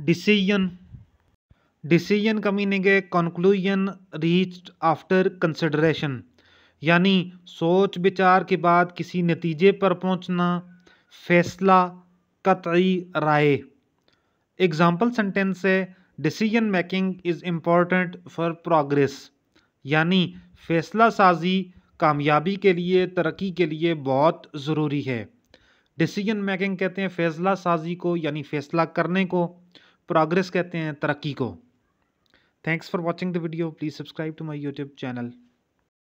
decision decision का meaning है conclusion reached after consideration यानी सोच विचार के बाद किसी नतीजे पर पहुंचना फैसला कतई राय एग्जाम्पल सेंटेंस है decision making is important for progress यानी फैसला साजी कामयाबी के लिए तरक्की के लिए बहुत ज़रूरी है डिसीजन मेकिंग कहते हैं फैसला साजी को यानी फैसला करने को प्रोग्रेस कहते हैं तरक्की को thanks for watching the video please subscribe to my YouTube channel